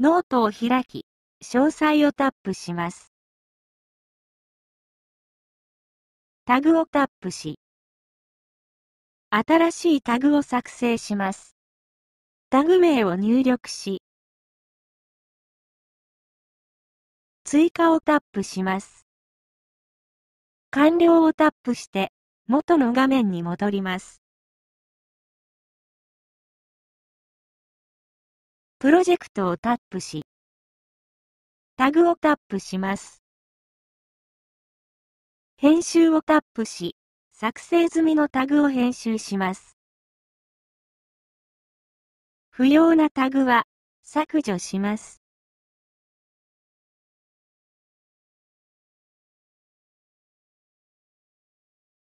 ノートを開き、詳細をタップします。タグをタップし、新しいタグを作成します。タグ名を入力し、追加をタップします。完了をタップして、元の画面に戻ります。プロジェクトをタップし、タグをタップします。編集をタップし、作成済みのタグを編集します。不要なタグは削除します。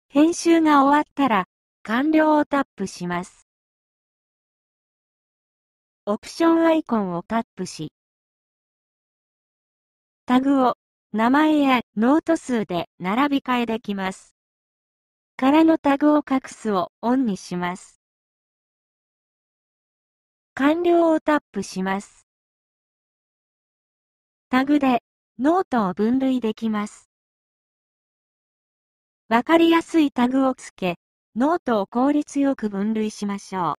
編集が終わったら完了をタップします。オプションアイコンをタップし、タグを名前やノート数で並び替えできます。空のタグを隠すをオンにします。完了をタップします。タグでノートを分類できます。わかりやすいタグをつけ、ノートを効率よく分類しましょう。